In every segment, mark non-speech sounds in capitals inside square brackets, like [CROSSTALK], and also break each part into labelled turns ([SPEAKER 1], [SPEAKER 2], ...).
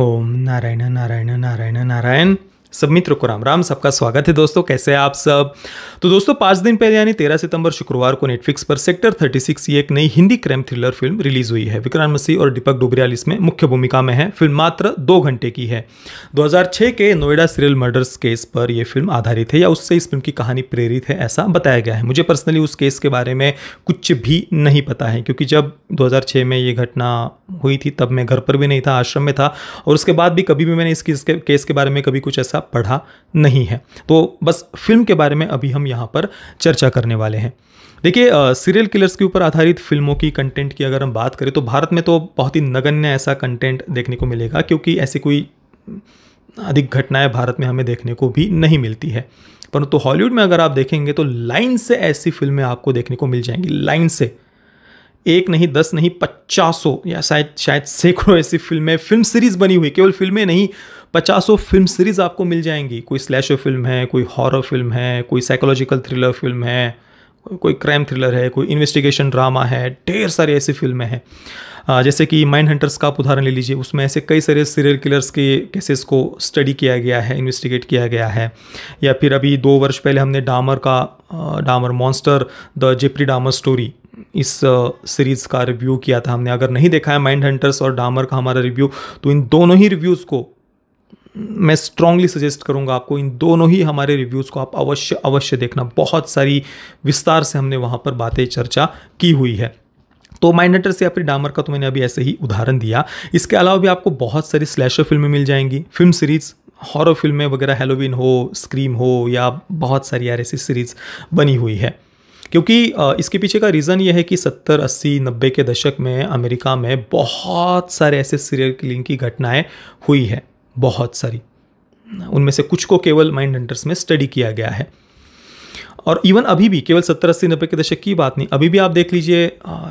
[SPEAKER 1] ओम नारायण नारायण नारायण नारायण सब मित्र को राम राम सबका स्वागत है दोस्तों कैसे हैं आप सब तो दोस्तों पांच दिन पहले यानी तेरह सितंबर शुक्रवार को नेटफ्लिक्स पर सेक्टर थर्टी सिक्स ये एक नई Hindi crime thriller film release हुई है विक्रांत मसीह और दीपक डुबरियाल इसमें मुख्य भूमिका में है फिल्म मात्र दो घंटे की है दो के नोएडा सीरियल मर्डर्स केस पर यह फिल्म आधारित है या उससे इस फिल्म की कहानी प्रेरित है ऐसा बताया गया है मुझे पर्सनली उस केस के बारे में कुछ भी नहीं पता है क्योंकि जब दो में ये घटना हुई थी तब मैं घर पर भी नहीं था आश्रम में था और उसके बाद भी कभी भी मैंने इस केस के बारे में कभी कुछ ऐसा पढ़ा नहीं है तो बस फिल्म के बारे में अभी हम यहाँ पर चर्चा करने वाले हैं देखिए सीरियल किलर्स के ऊपर आधारित फिल्मों की कंटेंट की अगर हम बात करें तो भारत में तो बहुत ही नगण्य ऐसा कंटेंट देखने को मिलेगा क्योंकि ऐसी कोई अधिक घटनाएं भारत में हमें देखने को भी नहीं मिलती है परंतु तो हॉलीवुड में अगर आप देखेंगे तो लाइन से ऐसी फिल्में आपको देखने को मिल जाएंगी लाइन से एक नहीं दस नहीं पचासों या शायद शायद सैकड़ों ऐसी फिल्में फिल्म सीरीज़ बनी हुई केवल फिल्में नहीं पचासों फिल्म सीरीज़ आपको मिल जाएंगी कोई स्लैशर फिल्म है कोई हॉरर फिल्म है कोई साइकोलॉजिकल थ्रिलर फिल्म है कोई क्राइम थ्रिलर है कोई इन्वेस्टिगेशन ड्रामा है ढेर सारी ऐसी फिल्में हैं जैसे कि माइंड हंटर्स का आप उदाहरण ले लीजिए उसमें ऐसे कई सारे सीरियल किलर्स के केसेस को स्टडी किया गया है इन्वेस्टिगेट किया गया है या फिर अभी दो वर्ष पहले हमने डामर का डामर मॉन्स्टर द जेपरी डामर स्टोरी इस सीरीज़ का रिव्यू किया था हमने अगर नहीं देखा है माइंड हंटर्स और डामर का हमारा रिव्यू तो इन दोनों ही रिव्यूज़ को मैं स्ट्रांगली सजेस्ट करूंगा आपको इन दोनों ही हमारे रिव्यूज़ को आप अवश्य अवश्य देखना बहुत सारी विस्तार से हमने वहाँ पर बातें चर्चा की हुई है तो माइंड हंटर्स या फिर डामर का तो मैंने अभी ऐसे ही उदाहरण दिया इसके अलावा भी आपको बहुत सारी स्लैशर फिल्में मिल जाएंगी फिल्म सीरीज़ हॉरर फिल्में वगैरह हेलोविन हो स्क्रीम हो या बहुत सारी यार ऐसी सीरीज़ बनी हुई है क्योंकि इसके पीछे का रीज़न ये है कि सत्तर अस्सी नब्बे के दशक में अमेरिका में बहुत सारे ऐसे सीरियल किलिंग की घटनाएँ हुई हैं बहुत सारी उनमें से कुछ को केवल माइंड हंटर्स में स्टडी किया गया है और इवन अभी भी केवल सत्तर अस्सी नब्बे के दशक की बात नहीं अभी भी आप देख लीजिए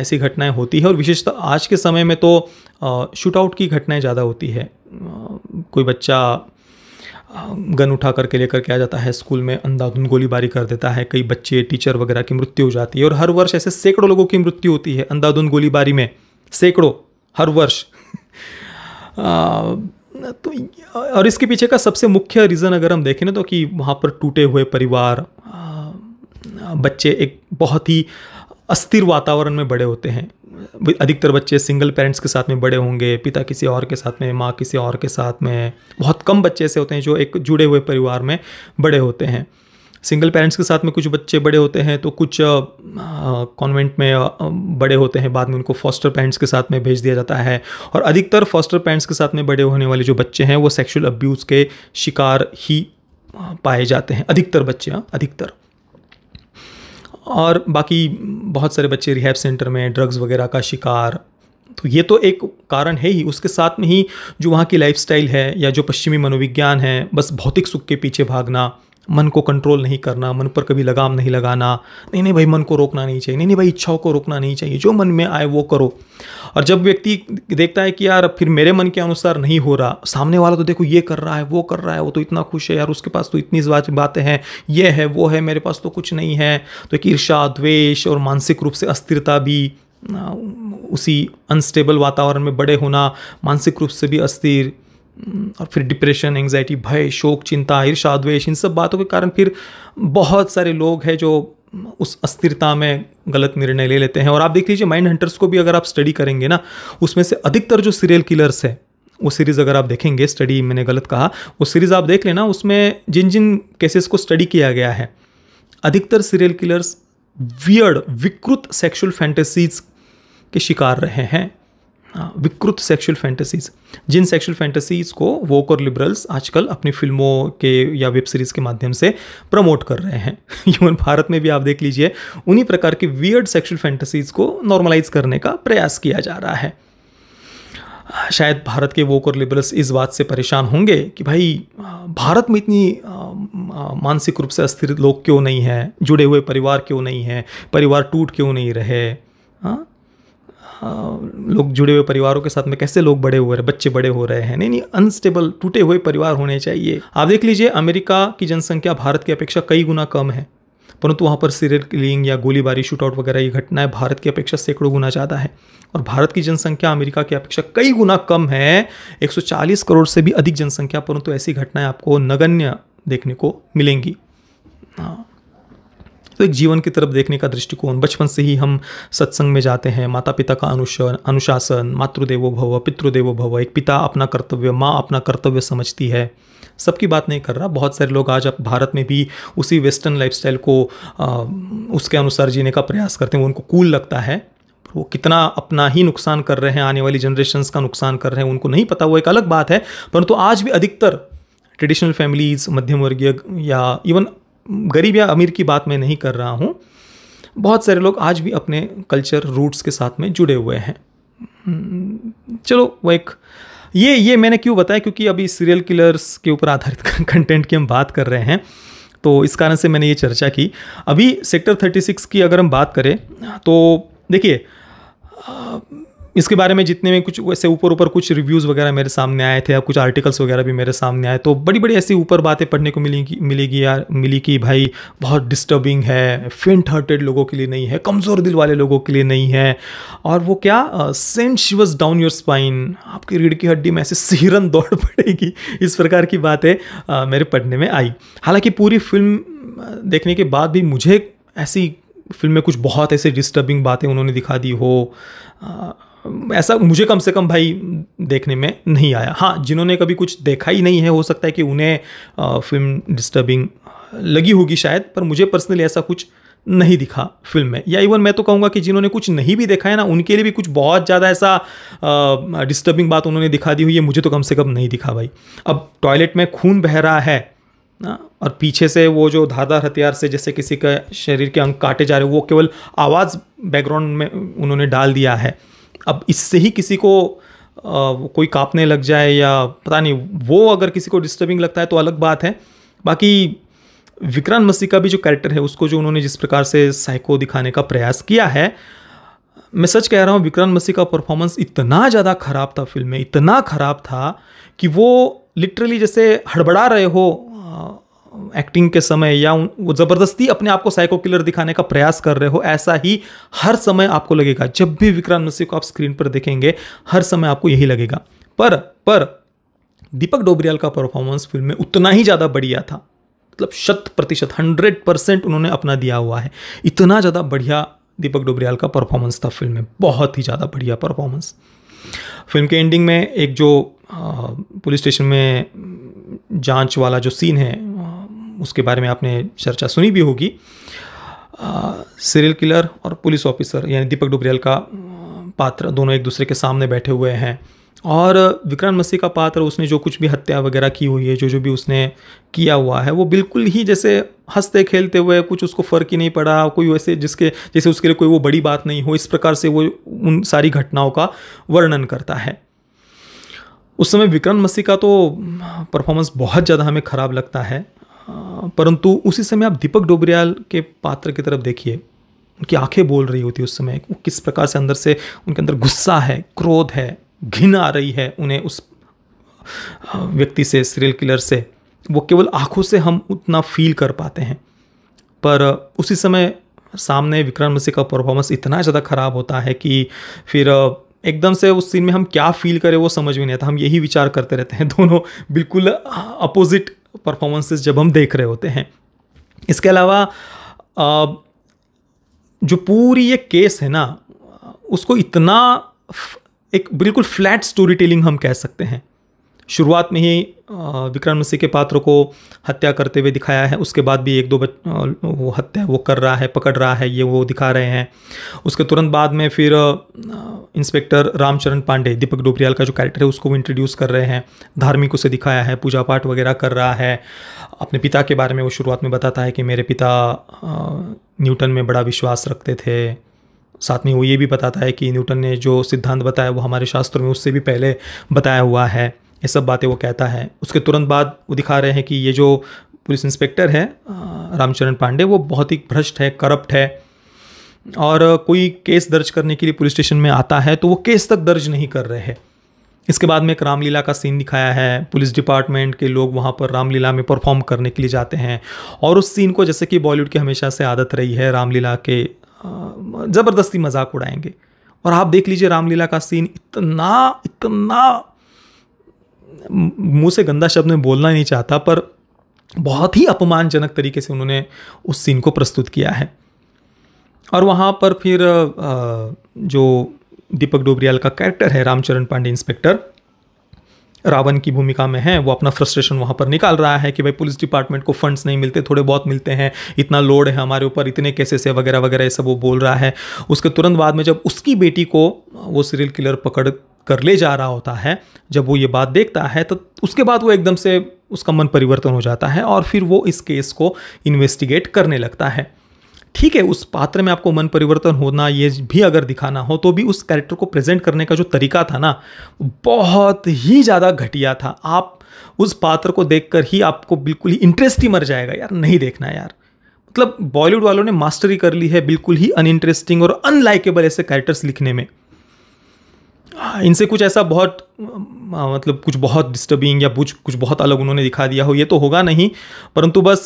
[SPEAKER 1] ऐसी घटनाएं होती है और विशेषतः आज के समय में तो शूट आउट की घटनाएं ज़्यादा होती है कोई बच्चा गन उठा करके लेकर के आ जाता है स्कूल में अंधाधुंध गोलीबारी कर देता है कई बच्चे टीचर वगैरह की मृत्यु हो जाती है और हर वर्ष ऐसे सैकड़ों लोगों की मृत्यु होती है अंधाधुंध गोलीबारी में सैकड़ों हर वर्ष तो और इसके पीछे का सबसे मुख्य रीज़न अगर हम देखें ना तो कि वहाँ पर टूटे हुए परिवार बच्चे एक बहुत ही अस्थिर वातावरण में बड़े होते हैं अधिकतर बच्चे सिंगल पेरेंट्स के साथ में बड़े होंगे पिता किसी और के साथ में माँ किसी और के साथ में बहुत कम बच्चे ऐसे होते हैं जो एक जुड़े हुए परिवार में बड़े होते हैं सिंगल पेरेंट्स के साथ में कुछ बच्चे बड़े होते हैं तो कुछ कॉन्वेंट में आ, बड़े होते हैं बाद में उनको फॉस्टर पेरेंट्स के साथ में भेज दिया जाता है और अधिकतर फॉस्टर पेरेंट्स के साथ में बड़े होने वाले जो बच्चे हैं वो सेक्सुअल अब्यूज़ के शिकार ही पाए जाते हैं अधिकतर बच्चे हाँ, अधिकतर और बाकी बहुत सारे बच्चे रिहैब सेंटर में ड्रग्स वगैरह का शिकार तो ये तो एक कारण है ही उसके साथ में ही जो वहाँ की लाइफस्टाइल है या जो पश्चिमी मनोविज्ञान है बस भौतिक सुख के पीछे भागना मन को कंट्रोल नहीं करना मन पर कभी लगाम नहीं लगाना नहीं नहीं भाई मन को रोकना नहीं चाहिए नहीं नहीं भाई इच्छाओं को रोकना नहीं चाहिए जो मन में आए वो करो और जब व्यक्ति देखता है कि यार फिर मेरे मन के अनुसार नहीं हो रहा सामने वाला तो देखो ये कर रहा है वो कर रहा है वो तो इतना खुश है यार उसके पास तो इतनी बातें हैं ये है वो है मेरे पास तो कुछ नहीं है तो एक ईर्षा द्वेष और मानसिक रूप से अस्थिरता भी उसी अनस्टेबल वातावरण में बड़े होना मानसिक रूप से भी अस्थिर हम्म, और फिर डिप्रेशन एंग्जाइटी भय शोक चिंता ईर्षा द्वेष इन सब बातों के कारण फिर बहुत सारे लोग हैं जो उस अस्थिरता में गलत निर्णय ले लेते हैं और आप देख लीजिए माइंड हंटर्स को भी अगर आप स्टडी करेंगे ना उसमें से अधिकतर जो सीरियल किलर्स हैं वो सीरीज़ अगर आप देखेंगे स्टडी मैंने गलत कहा वो सीरीज़ आप देख लेना उसमें जिन जिन केसेस को स्टडी किया गया है अधिकतर सीरियल किलर्स वियर्ड विकृत सेक्सुअल फैंटेसीज के शिकार रहे हैं हाँ, विकृत सेक्सुअल फैंटेसीज जिन सेक्सुअल फैंटेसीज को वोक और लिबरल्स आजकल अपनी फिल्मों के या वेब सीरीज के माध्यम से प्रमोट कर रहे हैं इवन [LAUGHS] भारत में भी आप देख लीजिए उन्हीं प्रकार के वियर्ड सेक्सुअल फैंटेसीज को नॉर्मलाइज करने का प्रयास किया जा रहा है शायद भारत के वोक और लिबरल्स इस बात से परेशान होंगे कि भाई भारत में इतनी मानसिक रूप से अस्थिर लोग क्यों नहीं हैं जुड़े हुए परिवार क्यों नहीं हैं परिवार टूट क्यों नहीं रहे हाँ? लोग जुड़े हुए परिवारों के साथ में कैसे लोग बड़े हो रहे हैं बच्चे बड़े हो रहे हैं नहीं नहीं अनस्टेबल टूटे हुए परिवार होने चाहिए आप देख लीजिए अमेरिका की जनसंख्या भारत की अपेक्षा कई गुना कम है परंतु वहाँ पर सीरियल किलिंग या गोलीबारी शूटआउट वगैरह ये घटनाएं भारत की अपेक्षा सैकड़ों गुना ज़्यादा है और भारत की जनसंख्या अमेरिका की अपेक्षा कई गुना कम है 140 करोड़ से भी अधिक जनसंख्या परंतु ऐसी घटनाएं आपको नगण्य देखने को मिलेंगी हाँ तो एक जीवन की तरफ देखने का दृष्टिकोण बचपन से ही हम सत्संग में जाते हैं माता पिता का अनुशन अनुशासन मातृदेवो भव पितृदेवो भव एक पिता अपना कर्तव्य माँ अपना कर्तव्य समझती है सबकी बात नहीं कर रहा बहुत सारे लोग आज अब भारत में भी उसी वेस्टर्न लाइफस्टाइल को आ, उसके अनुसार जीने का प्रयास करते हैं उनको कूल लगता है वो कितना अपना ही नुकसान कर रहे हैं आने वाली जनरेशन्स का नुकसान कर रहे हैं उनको नहीं पता वो एक अलग बात है परंतु तो आज भी अधिकतर ट्रेडिशनल फैमिलीज़ मध्यम वर्गीय या इवन गरीब या अमीर की बात मैं नहीं कर रहा हूँ बहुत सारे लोग आज भी अपने कल्चर रूट्स के साथ में जुड़े हुए हैं हम्म, चलो वो एक ये ये मैंने क्यों बताया क्योंकि अभी सीरियल किलर्स के ऊपर आधारित कंटेंट [LAUGHS] की हम बात कर रहे हैं तो इस कारण से मैंने ये चर्चा की अभी सेक्टर 36 की अगर हम बात करें तो देखिए इसके बारे में जितने में कुछ वैसे ऊपर ऊपर कुछ रिव्यूज़ वगैरह मेरे सामने आए थे या कुछ आर्टिकल्स वगैरह भी मेरे सामने आए तो बड़ी बड़ी ऐसी ऊपर बातें पढ़ने को मिली मिलेगी यार मिली कि भाई बहुत डिस्टर्बिंग है फेंट हार्टेड लोगों के लिए नहीं है कमज़ोर दिल वाले लोगों के लिए नहीं है और वो क्या सेंट शिवज डाउन योर स्पाइन आपकी रीढ़ की हड्डी में ऐसे सिहरन दौड़ [LAUGHS] पड़ेगी इस प्रकार की बातें मेरे पढ़ने में आई हालाँकि पूरी फिल्म देखने के बाद भी मुझे ऐसी फिल्म में कुछ बहुत ऐसे डिस्टर्बिंग बातें उन्होंने दिखा दी हो ऐसा मुझे कम से कम भाई देखने में नहीं आया हाँ जिन्होंने कभी कुछ देखा ही नहीं है हो सकता है कि उन्हें फिल्म डिस्टर्बिंग लगी होगी शायद पर मुझे पर्सनली ऐसा कुछ नहीं दिखा फिल्म में या इवन मैं तो कहूँगा कि जिन्होंने कुछ नहीं भी देखा है ना उनके लिए भी कुछ बहुत ज़्यादा ऐसा डिस्टर्बिंग बात उन्होंने दिखा दी हुई है मुझे तो कम से कम नहीं दिखा भाई अब टॉयलेट में खून बह रहा है ना और पीछे से वो जो धारदार हथियार से जैसे किसी का शरीर के अंग काटे जा रहे वो केवल आवाज़ बैकग्राउंड में उन्होंने डाल दिया है अब इससे ही किसी को आ, कोई कांपने लग जाए या पता नहीं वो अगर किसी को डिस्टर्बिंग लगता है तो अलग बात है बाकी विक्रांत मसी का भी जो कैरेक्टर है उसको जो उन्होंने जिस प्रकार से साइको दिखाने का प्रयास किया है मैं सच कह रहा हूँ विक्रांत मसी का परफॉर्मेंस इतना ज़्यादा ख़राब था फिल्म में इतना ख़राब था कि वो लिटरली जैसे हड़बड़ा रहे हो एक्टिंग के समय या उन वो ज़बरदस्ती अपने आप को साइको किलर दिखाने का प्रयास कर रहे हो ऐसा ही हर समय आपको लगेगा जब भी विक्रांत मिश्री को आप स्क्रीन पर देखेंगे हर समय आपको यही लगेगा पर पर दीपक डोबरियाल का परफॉर्मेंस फिल्म में उतना ही ज़्यादा बढ़िया था मतलब शत प्रतिशत हंड्रेड परसेंट उन्होंने अपना दिया हुआ है इतना ज़्यादा बढ़िया दीपक डोबरियाल का परफॉर्मेंस था फिल्म में बहुत ही ज़्यादा बढ़िया परफॉर्मेंस फिल्म के एंडिंग में एक जो पुलिस स्टेशन में जांच वाला जो सीन है उसके बारे में आपने चर्चा सुनी भी होगी सीरियल किलर और पुलिस ऑफिसर यानी दीपक डुबरियल का पात्र दोनों एक दूसरे के सामने बैठे हुए हैं और विक्रांत मसीह का पात्र उसने जो कुछ भी हत्या वगैरह की हुई है जो जो भी उसने किया हुआ है वो बिल्कुल ही जैसे हंसते खेलते हुए कुछ उसको फ़र्क ही नहीं पड़ा कोई वैसे जिसके जैसे उसके लिए कोई वो बड़ी बात नहीं हो इस प्रकार से वो उन सारी घटनाओं का वर्णन करता है उस समय विक्रम मसीह का तो परफॉर्मेंस बहुत ज़्यादा हमें ख़राब लगता है हाँ, परंतु उसी समय आप दीपक डोबरियाल के पात्र की तरफ देखिए उनकी आंखें बोल रही होती उस समय वो किस प्रकार से अंदर से उनके अंदर गुस्सा है क्रोध है घिन आ रही है उन्हें उस हाँ, व्यक्ति से सीरियल किलर से वो केवल आंखों से हम उतना फील कर पाते हैं पर उसी समय सामने विक्रम मिसी का परफॉर्मेंस इतना ज़्यादा ख़राब होता है कि फिर एकदम से उस सीन में हम क्या फील करें वो समझ में नहीं आता हम यही विचार करते रहते हैं [LAUGHS] दोनों बिल्कुल अपोजिट हाँ, परफॉर्मेंसेस जब हम देख रहे होते हैं इसके अलावा जो पूरी ये केस है ना उसको इतना एक बिल्कुल फ्लैट स्टोरी टेलिंग हम कह सकते हैं शुरुआत में ही विक्रम सिंह के पात्र को हत्या करते हुए दिखाया है उसके बाद भी एक दो बच वो हत्या वो कर रहा है पकड़ रहा है ये वो दिखा रहे हैं उसके तुरंत बाद में फिर इंस्पेक्टर रामचरण पांडे दीपक डोबरियाल का जो कैरेक्टर है उसको भी इंट्रोड्यूस कर रहे हैं धार्मिक उसे दिखाया है पूजा पाठ वगैरह कर रहा है अपने पिता के बारे में वो शुरुआत में बताता है कि मेरे पिता न्यूटन में बड़ा विश्वास रखते थे साथ में वो ये भी बताता है कि न्यूटन ने जो सिद्धांत बताया वो हमारे शास्त्रों में उससे भी पहले बताया हुआ है ये सब बातें वो कहता है उसके तुरंत बाद वो दिखा रहे हैं कि ये जो पुलिस इंस्पेक्टर है रामचरण पांडे वो बहुत ही भ्रष्ट है करप्ट है और कोई केस दर्ज करने के लिए पुलिस स्टेशन में आता है तो वो केस तक दर्ज नहीं कर रहे हैं इसके बाद में एक रामलीला का सीन दिखाया है पुलिस डिपार्टमेंट के लोग वहाँ पर रामलीला में परफॉर्म करने के लिए जाते हैं और उस सीन को जैसे कि बॉलीवुड की हमेशा से आदत रही है रामलीला के ज़बरदस्ती मजाक उड़ाएंगे और आप देख लीजिए रामलीला का सीन इतना इतना मुंह से गंदा शब्द में बोलना नहीं चाहता पर बहुत ही अपमानजनक तरीके से उन्होंने उस सीन को प्रस्तुत किया है और वहाँ पर फिर जो दीपक डोबरियाल का कैरेक्टर है रामचरण पांडे इंस्पेक्टर रावण की भूमिका में है वो अपना फ्रस्ट्रेशन वहाँ पर निकाल रहा है कि भाई पुलिस डिपार्टमेंट को फंड्स नहीं मिलते थोड़े बहुत मिलते हैं इतना लोड है हमारे ऊपर इतने केसेस है वगैरह वगैरह ये सब वो बोल रहा है उसके तुरंत बाद में जब उसकी बेटी को वो सीरियल किलर पकड़ कर ले जा रहा होता है जब वो ये बात देखता है तो उसके बाद वो एकदम से उसका मन परिवर्तन हो जाता है और फिर वो इस केस को इन्वेस्टिगेट करने लगता है ठीक है उस पात्र में आपको मन परिवर्तन होना ये भी अगर दिखाना हो तो भी उस कैरेक्टर को प्रेजेंट करने का जो तरीका था ना बहुत ही ज़्यादा घटिया था आप उस पात्र को देखकर ही आपको बिल्कुल ही इंटरेस्ट ही मर जाएगा यार नहीं देखना यार मतलब बॉलीवुड वालों ने मास्टरी कर ली है बिल्कुल ही अनइंटरेस्टिंग और अनलाइकेबल ऐसे कैरेक्टर्स लिखने में हाँ, इनसे कुछ ऐसा बहुत मतलब कुछ बहुत डिस्टर्बिंग या कुछ कुछ बहुत अलग उन्होंने दिखा दिया हो ये तो होगा नहीं परंतु बस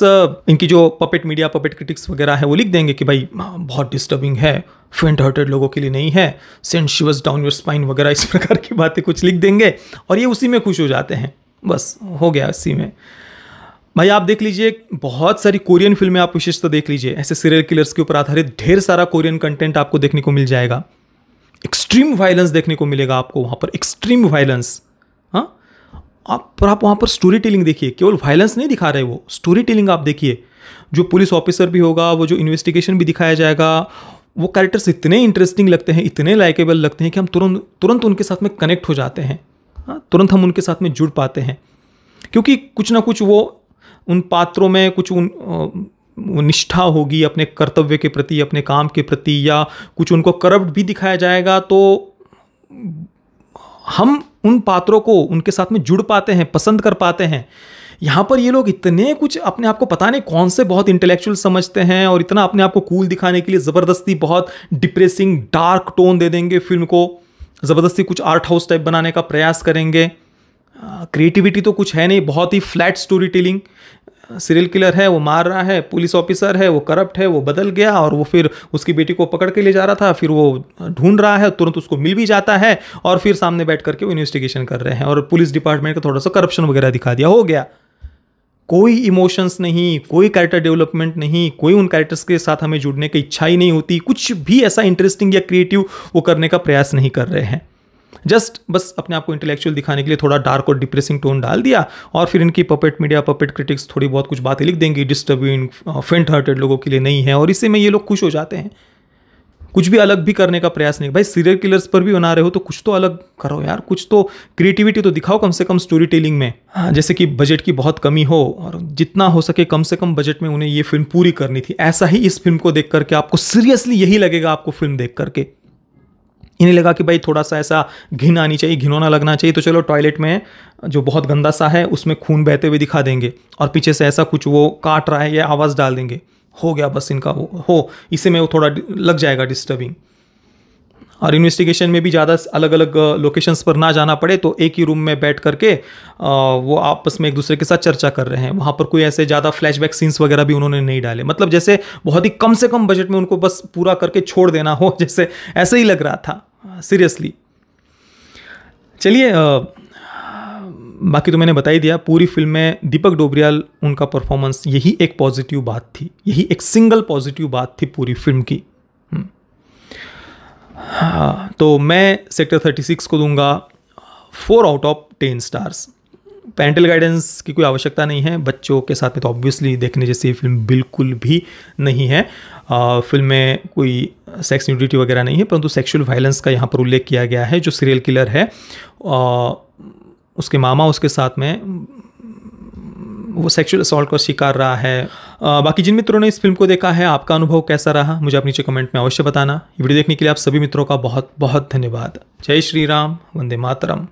[SPEAKER 1] इनकी जो पपेट मीडिया पपेट क्रिटिक्स वगैरह है वो लिख देंगे कि भाई हाँ, बहुत डिस्टर्बिंग है फेंट हार्टेड लोगों के लिए नहीं है सेंट शिवस डाउन योर स्पाइन वगैरह इस प्रकार की बातें कुछ लिख देंगे और ये उसी में खुश हो जाते हैं बस हो गया इसी में भाई आप देख लीजिए बहुत सारी कोरियन फिल्में आप विशेषतः देख लीजिए ऐसे सीरियल किलर्स के ऊपर आधारित ढेर सारा कोरियन कंटेंट आपको देखने को मिल जाएगा एक्सट्रीम वायलेंस देखने को मिलेगा आपको वहां पर एक्सट्रीम वायलेंस हाँ आप पर आप वहाँ पर स्टोरी टेलिंग देखिए केवल वायलेंस नहीं दिखा रहे वो स्टोरी टेलिंग आप देखिए जो पुलिस ऑफिसर भी होगा वो जो इन्वेस्टिगेशन भी दिखाया जाएगा वो कैरेक्टर्स इतने इंटरेस्टिंग लगते हैं इतने लाइकेबल लगते हैं कि हम तुरंत तुरंत उनके साथ में कनेक्ट हो जाते हैं हाँ तुरंत हम उनके साथ में जुड़ पाते हैं क्योंकि कुछ ना कुछ वो उन पात्रों में कुछ उन निष्ठा होगी अपने कर्तव्य के प्रति अपने काम के प्रति या कुछ उनको करप्ट भी दिखाया जाएगा तो हम उन पात्रों को उनके साथ में जुड़ पाते हैं पसंद कर पाते हैं यहाँ पर ये लोग इतने कुछ अपने आप को पता नहीं कौन से बहुत इंटेलेक्चुअल समझते हैं और इतना अपने आप को कूल दिखाने के लिए ज़बरदस्ती बहुत डिप्रेसिंग डार्क टोन दे देंगे फिल्म को ज़बरदस्ती कुछ आर्ट हाउस टाइप बनाने का प्रयास करेंगे क्रिएटिविटी तो कुछ है नहीं बहुत ही flat storytelling serial killer है वो मार रहा है पुलिस ऑफिसर है वो करप्ट है वो बदल गया और वो फिर उसकी बेटी को पकड़ के ले जा रहा था फिर वो ढूंढ रहा है तुरंत उसको मिल भी जाता है और फिर सामने बैठ करके वो इन्वेस्टिगेशन कर रहे हैं और पुलिस डिपार्टमेंट का थोड़ा सा करप्शन वगैरह दिखा दिया हो गया कोई इमोशंस नहीं कोई कैरेक्टर डेवलपमेंट नहीं कोई उन कैरेक्टर्स के साथ हमें जुड़ने की इच्छा ही नहीं होती कुछ भी ऐसा इंटरेस्टिंग या क्रिएटिव वो करने का प्रयास नहीं कर रहे हैं जस्ट बस अपने आप को इंटेलेक्चुअल दिखाने के लिए थोड़ा डार्क और डिप्रेसिंग टोन डाल दिया और फिर इनकी पपेट मीडिया पपेट क्रिटिक्स थोड़ी बहुत कुछ बातें लिख देंगी डिस्टर्बिंग फेंट हार्टेड लोगों के लिए नहीं है और इससे में ये लोग खुश हो जाते हैं कुछ भी अलग भी करने का प्रयास नहीं भाई सीरियल किलर्स पर भी बना रहे हो तो कुछ तो अलग करो यार कुछ तो क्रिएटिविटी तो दिखाओ कम से कम स्टोरी टेलिंग में हाँ, जैसे कि बजट की बहुत कमी हो और जितना हो सके कम से कम बजट में उन्हें ये फिल्म पूरी करनी थी ऐसा ही इस फिल्म को देख करके आपको सीरियसली यही लगेगा आपको फिल्म देख करके इन्हें लगा कि भाई थोड़ा सा ऐसा घिन आनी चाहिए घिनौना लगना चाहिए तो चलो टॉयलेट में जो बहुत गंदा सा है उसमें खून बहते हुए दिखा देंगे और पीछे से ऐसा कुछ वो काट रहा है या आवाज़ डाल देंगे हो गया बस इनका वो हो इसे में वो थोड़ा लग जाएगा डिस्टर्बिंग और इन्वेस्टिगेशन में भी ज़्यादा अलग अलग लोकेशंस पर ना जाना पड़े तो एक ही रूम में बैठ करके वो आपस में एक दूसरे के साथ चर्चा कर रहे हैं वहाँ पर कोई ऐसे ज़्यादा फ्लैशबैक सीन्स वगैरह भी उन्होंने नहीं डाले मतलब जैसे बहुत ही कम से कम बजट में उनको बस पूरा करके छोड़ देना हो [LAUGHS] जैसे ऐसे ही लग रहा था सीरियसली हाँ, चलिए बाकी तो मैंने बता ही दिया पूरी फिल्म में दीपक डोबरियाल उनका परफॉर्मेंस यही एक पॉजिटिव बात थी यही एक सिंगल पॉजिटिव बात थी पूरी फिल्म की हम्म। हाँ तो मैं सेक्टर 36 को दूंगा four out of ten stars parental guidance की कोई आवश्यकता नहीं है बच्चों के साथ में तो ऑब्वियसली देखने जैसी फिल्म बिल्कुल भी नहीं है फिल्म में कोई सेक्स न्यूडिटी वगैरह नहीं है परंतु सेक्सुअल वायलेंस का यहाँ पर उल्लेख किया गया है जो सीरियल किलर है आ, उसके मामा उसके साथ में वो सेक्सुअल असॉल्ट का शिकार रहा है आ, बाकी जिन मित्रों ने इस फिल्म को देखा है आपका अनुभव कैसा रहा मुझे आप नीचे कमेंट में अवश्य बताना वीडियो देखने के लिए आप सभी मित्रों का बहुत बहुत धन्यवाद जय श्री राम वंदे मातरम